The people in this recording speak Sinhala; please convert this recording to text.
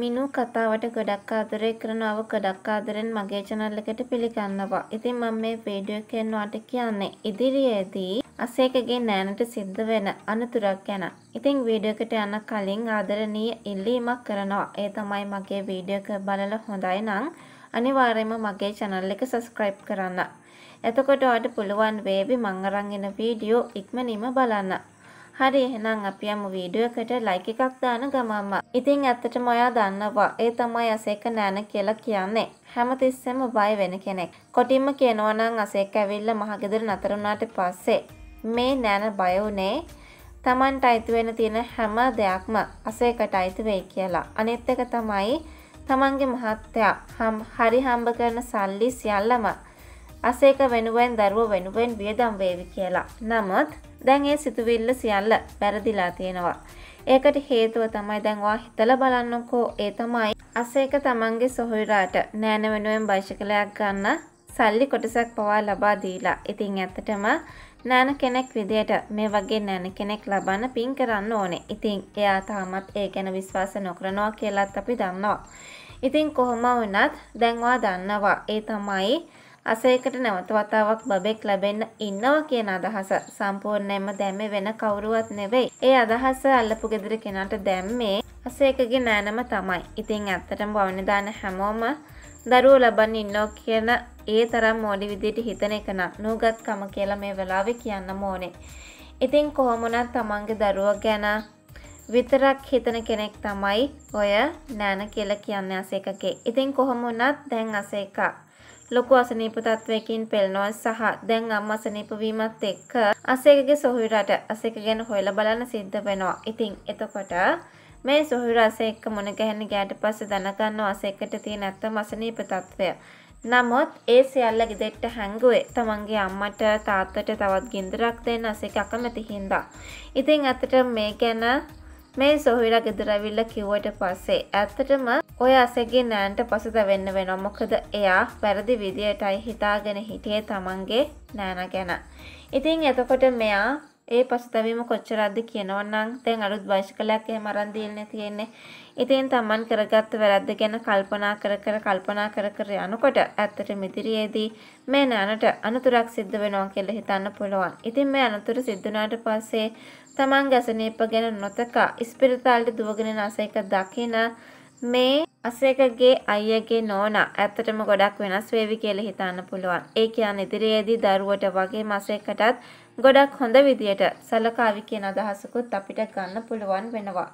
මිනු කතාවට ගොඩක් ආදරය කරනව ගොඩක් ආදරෙන් මගේ channel එකට පිළිගන්නවා. ඉතින් මම මේ වීඩියෝ එකෙන් ඔයාට කියන්නේ ඉදිරියේදී අසේකගේ නෑනට සිද්ධ වෙන අනතුරක් ගැන. ඉතින් වීඩියෝ එකට යන කලින් ආදරණීය ඉල්ලීමක් කරනවා. ඒ තමයි මගේ වීඩියෝ එක බලලා හොඳයි නම් අනිවාර්යයෙන්ම මගේ channel එක subscribe කරන්න. එතකොට ඔයාට පුළුවන් වේවි මං අරන් එන වීඩියෝ ඉක්මනින්ම බලන්න. හරි එහෙනම් අපි යමු වීඩියෝ එකට ලයික් එකක් දාන ගමම්ම. ඉතින් ඇත්තටම ඔයා දන්නවා ඒ තමයි අසේක නෑන කියලා කියන්නේ. හැමතිස්සෙම බය වෙන කෙනෙක්. කොටින්ම කියනවා නම් අසේක ඇවිල්ලා මහගෙදර නතර වුණාට පස්සේ මේ නෑන බය වුණේ Tamanට අයිති වෙන තියෙන හැම දෙයක්ම අසේකට අයිති වෙයි කියලා. අනිත් එක තමයි Tamanගේ මහත්තයා හරි හම්බ කරන සල්ලි සියල්ලම අසේක වෙනුවෙන් දරුව වෙනුවෙන් වියදම් වේවි කියලා. නමුත් දැන් ඒ සිතුවිල්ල සියල්ල වැරදිලා තියෙනවා. ඒකට හේතුව තමයි දැන්වා හිතල බලන්නකෝ ඒ තමයි අසේක තමන්ගේ සොහොයුරාට නෑන වෙනුවෙන් භාෂකලයක් ගන්න සල්ලි කොටසක් පවා ලබා දීලා. ඉතින් ඇත්තටම නෑන කෙනෙක් විදියට මේ වගේ නෑන කෙනෙක් ලබන්න පින් කරන්න ඕනේ. ඉතින් එයා තාමත් ඒ ගැන විශ්වාස නොකරනවා කියලත් අපි දන්නවා. ඉතින් කොහොම වුණත් දැන්වා දන්නවා ඒ තමයි අසයකට නැවත වතාවක් බබෙක් ලැබෙන්න ඉන්නවා කියන අදහස සම්පූර්ණයෙන්ම දැම්මේ වෙන කවුරුවත් නෙවෙයි. ඒ අදහස අල්ලපු ගෙදර කෙනාට දැම්මේ අසයකගේ නෑනම තමයි. ඉතින් ඇත්තටම වවනිදාන හැමෝම දරුවෝ ලබන්න ඉන්නෝ කියන ඒ තරම් මෝඩි විදිහට හිතන එක නම් නූගත්කම කියලා මේ වෙලාවේ කියන්න ඕනේ. ඉතින් කොහොමුණත් තමන්ගේ දරුවා ගැන විතරක් හිතන කෙනෙක් තමයි ඔය නෑන කියලා කියන්නේ අසේකගේ. ඉතින් කොහොමුණත් දැන් අසේකා ලොකු අසනීප තත්වයකින් පෙළනවා සහ දැන් අම්මා අසනීප වීමත් එක්ක අසේකගේ සොහොයුරට අසේක ගැන හොයලා බලන්න සිද්ධ වෙනවා. ඉතින් එතකොට මේ සොහොයුර අසේක මොන ගැහෙන ගියාට පස්සේ දැනගන්නවා අසේකට තියෙන ඇත්තම අසනීප තත්වය. නමුත් ඒ සියල්ල ගෙදෙට්ට හැංගුවේ තමන්ගේ අම්මට තාත්තට තවත් ගින්දරක් දෙන්න අසේක අකමැති හින්දා. ඉතින් අතට මේ ගැන මේ සොහිලා ගෙදරවිල්ල කිව්වට පස්සේ ඇත්තටම ඔය අසගේ නෑන්ට පසුද වෙන්න වෙන මොකද එයා වැරදි විදියටයි හිතාගෙන හිටියේ තමන්ගේ නෑන ගැන. ඉතින් එතකොට මෙයා ඒ පසුතැවීම කොච්චරක්ද කියනවනම් දැන් අලුත් බයිසිකලයක් එහෙම අරන් දීලා තියෙන්නේ. ඉතින් Taman කරගත්ත වැරද්ද ගැන කල්පනා කර කර කල්පනා කර කර යනකොට ඇත්තටම ඉදිරියේදී මේ නනට අනුතරක් සිද්ධ වෙනවා කියලා හිතන්න පුළුවන්. ඉතින් මේ අනුතර සිද්ධුනාට පස්සේ Taman ගැසනීප ගැන නොතක ඉස්පිරිතාලට දුවගෙන යන අසයක දකින මේ අසේකගේ අයියගේ නෝනා ඇත්තටම ගොඩක් වෙනස් වේවි කියලා හිතන්න පුළුවන්. ඒ කියන්නේ ඉදිරියේදී දරුවට වගේ මසෙකටත් ගොඩක් හොඳ විදියට සලකාවි කියන අදහසකුත් අපිට ගන්න පුළුවන් වෙනවා.